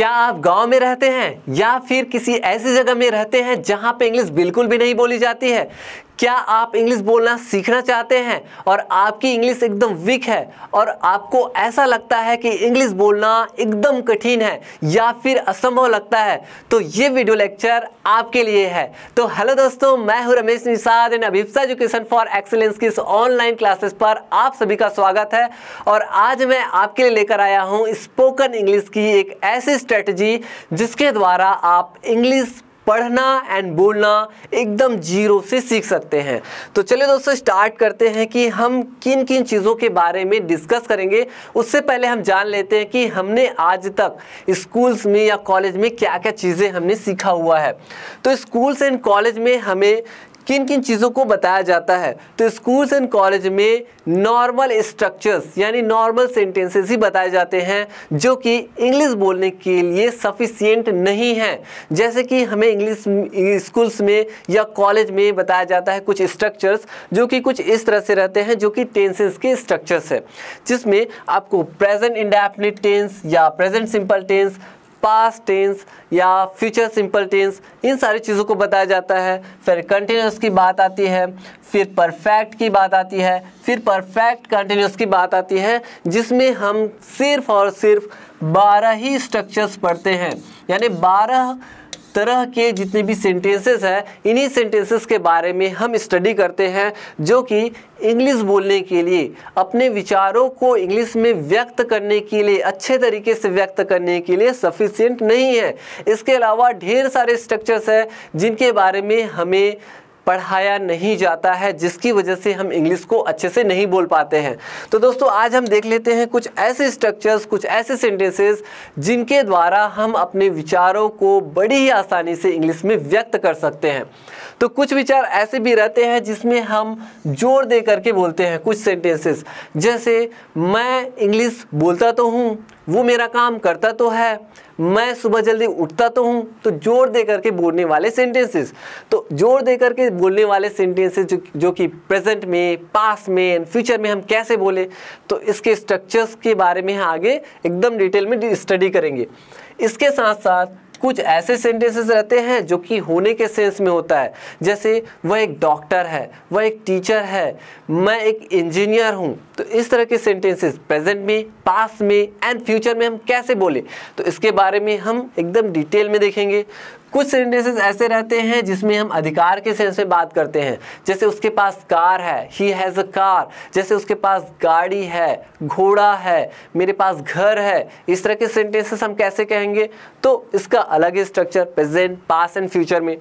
क्या आप गांव में रहते हैं या फिर किसी ऐसी जगह में रहते हैं जहां पे इंग्लिश बिल्कुल भी नहीं बोली जाती है क्या आप इंग्लिश बोलना सीखना चाहते हैं और आपकी इंग्लिश एकदम वीक है और आपको ऐसा लगता है कि इंग्लिश बोलना एकदम कठिन है या फिर असंभव लगता है तो ये वीडियो लेक्चर आपके लिए है तो हेलो दोस्तों मैं हूं Ramesh Nishad in Abhipsa education for excellence की इस ऑनलाइन क्लासेस पर आप सभी का स्वागत है और आज मैं आपके लिए लेकर आया हूँ स्पोकन इंग्लिश की एक ऐसी स्ट्रेटजी जिसके द्वारा आप इंग्लिश पढ़ना एंड बोलना एकदम जीरो से सीख सकते हैं तो चलिए दोस्तों स्टार्ट करते हैं कि हम किन किन चीज़ों के बारे में डिस्कस करेंगे उससे पहले हम जान लेते हैं कि हमने आज तक स्कूल्स में या कॉलेज में क्या क्या चीज़ें हमने सीखा हुआ है तो स्कूल्स एंड कॉलेज में हमें किन किन चीज़ों को बताया जाता है तो स्कूल्स एंड कॉलेज में नॉर्मल स्ट्रक्चर्स यानी नॉर्मल सेंटेंसेस ही बताए जाते हैं जो कि इंग्लिश बोलने के लिए सफिशियंट नहीं है जैसे कि हमें इंग्लिश स्कूल्स में या कॉलेज में बताया जाता है कुछ स्ट्रक्चर्स जो कि कुछ इस तरह से रहते हैं जो कि टेंसेस के स्ट्रक्चर्स है जिसमें आपको प्रेजेंट इंडेफिनिट टेंस या present simple tense past tense या फ्यूचर सिंपल टेंस इन सारी चीज़ों को बताया जाता है फिर कंटिन्यूस की बात आती है फिर परफेक्ट की बात आती है फिर परफेक्ट कंटिन्यूस की बात आती है जिसमें हम सिर्फ और सिर्फ बारह ही स्ट्रक्चर्स पढ़ते हैं यानी बारह तरह के जितने भी सेंटेंसेस हैं इन्हीं सेंटेंसेस के बारे में हम स्टडी करते हैं जो कि इंग्लिश बोलने के लिए अपने विचारों को इंग्लिश में व्यक्त करने के लिए अच्छे तरीके से व्यक्त करने के लिए सफिशियंट नहीं है इसके अलावा ढेर सारे स्ट्रक्चर्स हैं जिनके बारे में हमें पढ़ाया नहीं जाता है जिसकी वजह से हम इंग्लिश को अच्छे से नहीं बोल पाते हैं तो दोस्तों आज हम देख लेते हैं कुछ ऐसे स्ट्रक्चर्स कुछ ऐसे सेंटेंसेस जिनके द्वारा हम अपने विचारों को बड़ी ही आसानी से इंग्लिश में व्यक्त कर सकते हैं तो कुछ विचार ऐसे भी रहते हैं जिसमें हम जोर दे करके बोलते हैं कुछ सेंटेंसेस जैसे मैं इंग्लिश बोलता तो हूँ वो मेरा काम करता तो है मैं सुबह जल्दी उठता तो हूँ तो जोर दे करके बोलने वाले सेंटेंसेस तो जोर दे करके बोलने वाले सेंटेंसेस जो जो कि प्रेजेंट में पास में एंड फ्यूचर में हम कैसे बोले तो इसके स्ट्रक्चर्स के बारे में हम आगे एकदम डिटेल में स्टडी करेंगे इसके साथ साथ कुछ ऐसे सेंटेंसेस रहते हैं जो कि होने के सेंस में होता है जैसे वह एक डॉक्टर है वह एक टीचर है मैं एक इंजीनियर हूँ तो इस तरह के सेंटेंसेस प्रेजेंट में पास में एंड फ्यूचर में हम कैसे बोले तो इसके बारे में हम एकदम डिटेल में देखेंगे कुछ सेंटेंसेस ऐसे रहते हैं जिसमें हम अधिकार के सेंस में बात करते हैं जैसे उसके पास कार है ही हैज़ अ कार जैसे उसके पास गाड़ी है घोड़ा है मेरे पास घर है इस तरह के सेंटेंसेस हम कैसे कहेंगे तो इसका अलग ही structure present past and future में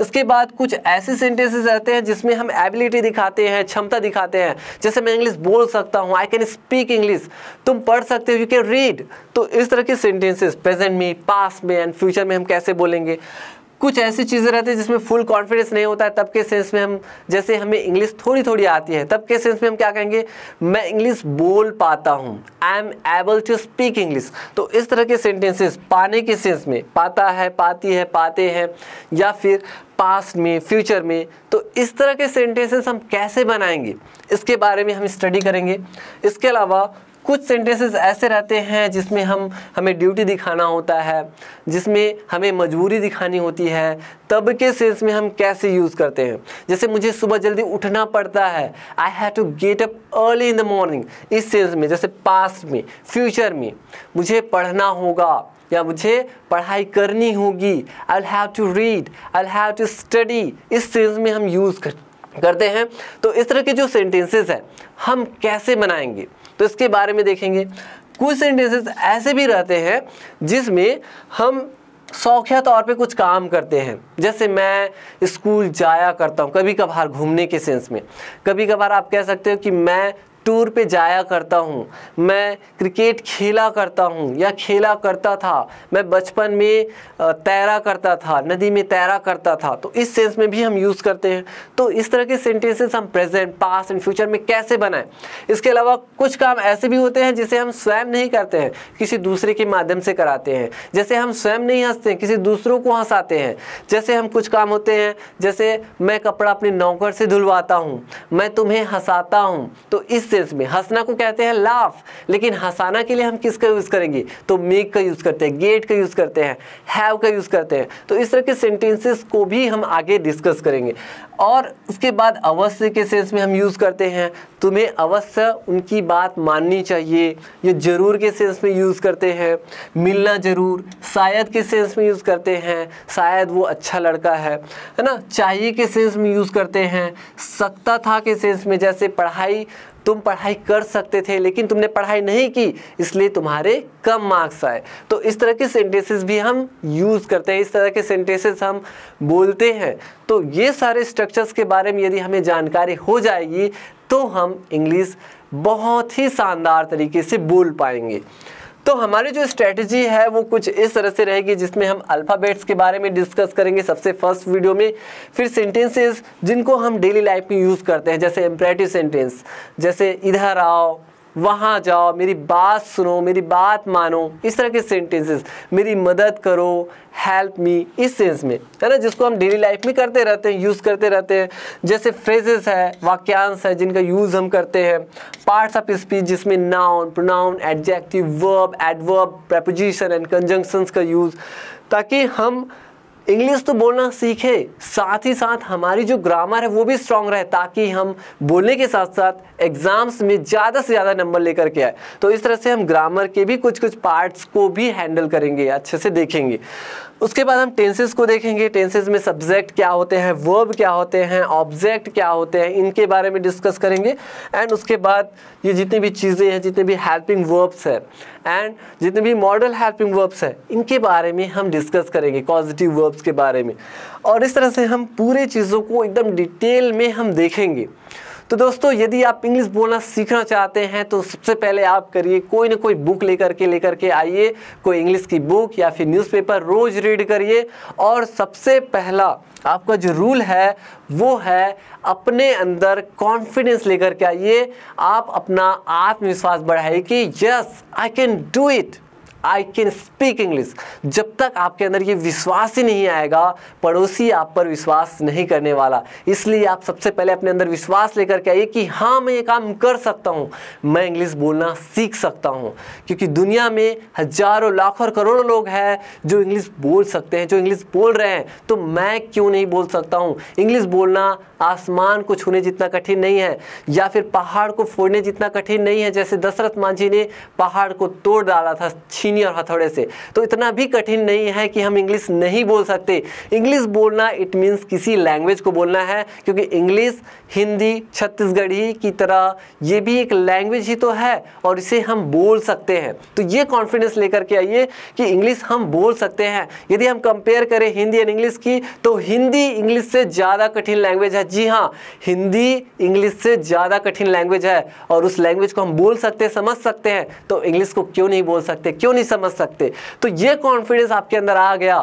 इसके बाद कुछ ऐसे सेंटेंसेस रहते हैं जिसमें हम एबिलिटी दिखाते हैं क्षमता दिखाते हैं जैसे मैं इंग्लिश बोल सकता हूँ आई कैन स्पीक इंग्लिश तुम पढ़ सकते हो यू कैन रीड तो इस तरह के सेंटेंसेस प्रेजेंट में पास में एंड फ्यूचर में हम कैसे बोलेंगे कुछ ऐसी चीज़ें रहती है जिसमें फुल कॉन्फिडेंस नहीं होता है तब के सेंस में हम जैसे हमें इंग्लिश थोड़ी थोड़ी आती है तब के सेंस में हम क्या कहेंगे मैं इंग्लिश बोल पाता हूँ I am able to speak English तो इस तरह के सेंटेंसेस पाने के सेंस में पाता है पाती है पाते हैं या फिर पास्ट में फ्यूचर में तो इस तरह के सेंटेंसेस हम कैसे बनाएंगे इसके बारे में हम स्टडी करेंगे इसके अलावा कुछ सेंटेंसेस ऐसे रहते हैं जिसमें हम हमें ड्यूटी दिखाना होता है जिसमें हमें मजबूरी दिखानी होती है तब के सेंस में हम कैसे यूज़ करते हैं जैसे मुझे सुबह जल्दी उठना पड़ता है I have to get up early in the morning इस सेंस में जैसे पास्ट में फ्यूचर में मुझे पढ़ना होगा या मुझे पढ़ाई करनी होगी I have to read I have to study इस सेंस में हम यूज़ कर करते हैं तो इस तरह के जो सेंटेंसेस हैं हम कैसे बनाएंगे तो इसके बारे में देखेंगे कुछ सेंटेंसेस ऐसे भी रहते हैं जिसमें हम शौकिया तौर पे कुछ काम करते हैं जैसे मैं स्कूल जाया करता हूँ कभी कभार घूमने के सेंस में कभी कभार आप कह सकते हो कि मैं टूर पे जाया करता हूँ मैं क्रिकेट खेला करता हूँ या खेला करता था मैं बचपन में तैरा करता था नदी में तैरा करता था तो इस सेंस में भी हम यूज़ करते हैं तो इस तरह के सेंटेंसेस हम प्रेजेंट पास एंड फ्यूचर में कैसे बनाएं इसके अलावा कुछ काम ऐसे भी होते हैं जिसे हम स्वयं नहीं करते हैं किसी दूसरे के माध्यम से कराते हैं जैसे हम स्वयं नहीं हंसते किसी दूसरों को हंसाते हैं जैसे हम कुछ काम होते हैं जैसे मैं कपड़ा अपने नौकर से धुलवाता हूँ मैं तुम्हें हंसाता हूँ तो इस सेंस में हंसना को कहते हैं लाफ लेकिन हंसाना के लिए हम किसका यूज़ करेंगे तो मेक का यूज़ करते हैं गेट का यूज़ करते हैं हैव का यूज़ करते हैं तो इस तरह के सेंटेंसेस को भी हम आगे डिस्कस करेंगे और उसके बाद अवश्य के सेंस में हम यूज़ करते हैं तुम्हें अवश्य उनकी बात माननी चाहिए ये ज़रूर के सेंस में यूज़ करते हैं मिलना ज़रूर शायद के सेंस में यूज़ करते हैं शायद वो अच्छा लड़का है है ना चाहिए के सेंस में यूज़ करते हैं सकता था के सेंस में जैसे पढ़ाई तुम पढ़ाई कर सकते थे लेकिन तुमने पढ़ाई नहीं की इसलिए तुम्हारे कम मार्क्स आए तो इस तरह के सेंटेंसेस भी हम यूज़ करते हैं इस तरह के सेंटेंसेस हम बोलते हैं तो ये सारे स्ट्रक्चर्स के बारे में यदि हमें जानकारी हो जाएगी तो हम इंग्लिश बहुत ही शानदार तरीके से बोल पाएंगे तो हमारी जो स्ट्रेटजी है वो कुछ इस तरह से रहेगी जिसमें हम अल्फ़ाबेट्स के बारे में डिस्कस करेंगे सबसे फर्स्ट वीडियो में फिर सेंटेंसेस जिनको हम डेली लाइफ में यूज़ करते हैं जैसे एम्प्रेटिव सेंटेंस जैसे इधर आओ वहाँ जाओ मेरी बात सुनो मेरी बात मानो इस तरह के सेंटेंसेस मेरी मदद करो हेल्प मी इस सेंस में है ना जिसको हम डेली लाइफ में करते रहते हैं यूज़ करते रहते हैं जैसे फ्रेजेस है वाक्यांश है जिनका यूज़ हम करते हैं पार्ट्स ऑफ स्पीच जिसमें noun pronoun adjective verb adverb preposition and conjunctions का यूज़ ताकि हम इंग्लिश तो बोलना सीखें साथ ही साथ हमारी जो ग्रामर है वो भी स्ट्रांग रहे ताकि हम बोलने के साथ साथ एग्ज़ाम्स में ज़्यादा से ज़्यादा नंबर लेकर के आए तो इस तरह से हम ग्रामर के भी कुछ कुछ पार्ट्स को भी हैंडल करेंगे अच्छे से देखेंगे उसके बाद हम टेंसेस को देखेंगे टेंसेस में सब्जेक्ट क्या होते हैं वर्ब क्या होते हैं ऑब्जेक्ट क्या होते हैं इनके बारे में डिस्कस करेंगे एंड उसके बाद ये जितनी भी चीज़ें हैं जितने भी हेल्पिंग वर्ब्स हैं एंड जितने भी मॉडल हेल्पिंग वर्ब्स हैं इनके बारे में हम डिस्कस करेंगे पॉजिटिव वर्ब्स के बारे में और इस तरह से हम पूरे चीज़ों को एकदम डिटेल में हम देखेंगे तो दोस्तों यदि आप इंग्लिश बोलना सीखना चाहते हैं तो सबसे पहले आप करिए कोई ना कोई बुक लेकर के लेकर के आइए कोई इंग्लिश की बुक या फिर न्यूज़पेपर रोज़ रीड करिए और सबसे पहला आपका जो रूल है वो है अपने अंदर कॉन्फिडेंस लेकर के आइए आप अपना आत्मविश्वास बढ़ाइए कि yes I can do it I can speak English जब तक आपके अंदर ये विश्वास ही नहीं आएगा पड़ोसी आप पर विश्वास नहीं करने वाला इसलिए आप सबसे पहले अपने अंदर विश्वास लेकर के आइए कि हाँ मैं ये काम कर सकता हूँ मैं इंग्लिश बोलना सीख सकता हूँ क्योंकि दुनिया में हजारों लाखों करोड़ों लोग हैं जो इंग्लिश बोल सकते हैं जो इंग्लिश बोल रहे हैं तो मैं क्यों नहीं बोल सकता हूँ इंग्लिश बोलना आसमान को छूने जितना कठिन नहीं है या फिर पहाड़ को फोड़ने जितना कठिन नहीं है जैसे दशरथ मांझी ने पहाड़ को तोड़ डाला था छीन छीनी और हथौड़े से तो इतना भी कठिन नहीं है कि हम इंग्लिश नहीं बोल सकते इंग्लिश बोलना इट मीन्स किसी लैंग्वेज को बोलना है क्योंकि इंग्लिश हिंदी छत्तीसगढ़ी की तरह ये भी एक लैंग्वेज ही तो है और इसे हम बोल सकते हैं तो ये कॉन्फिडेंस लेकर के आइए कि इंग्लिश हम बोल सकते हैं यदि हम कंपेयर करें हिंदी एंड इंग्लिश की तो हिंदी इंग्लिश से ज़्यादा कठिन लैंग्वेज है जी हाँ हिंदी इंग्लिश से ज़्यादा कठिन लैंग्वेज है और उस लैंग्वेज को हम बोल सकते हैं समझ सकते हैं तो इंग्लिश को क्यों नहीं बोल सकते क्यों नहीं समझ सकते तो ये कॉन्फिडेंस आपके अंदर आ गया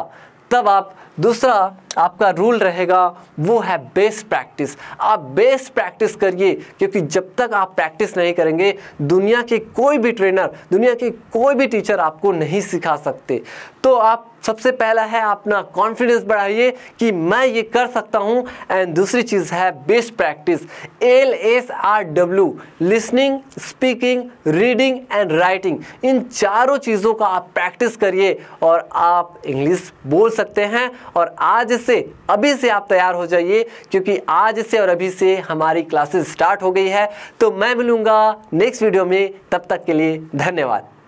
तब आप दूसरा आपका रूल रहेगा वो है बेस्ट प्रैक्टिस आप बेस्ट प्रैक्टिस करिए क्योंकि जब तक आप प्रैक्टिस नहीं करेंगे दुनिया के कोई भी ट्रेनर दुनिया के कोई भी टीचर आपको नहीं सिखा सकते तो आप सबसे पहला है अपना कॉन्फिडेंस बढ़ाइए कि मैं ये कर सकता हूँ एंड दूसरी चीज़ है best practice L S R W listening speaking reading and writing इन चारों चीज़ों का आप प्रैक्टिस करिए और आप इंग्लिश बोल सकते हैं और आज इस से अभी से आप तैयार हो जाइए क्योंकि आज से और अभी से हमारी क्लासेस स्टार्ट हो गई है तो मैं मिलूंगा नेक्स्ट वीडियो में तब तक के लिए धन्यवाद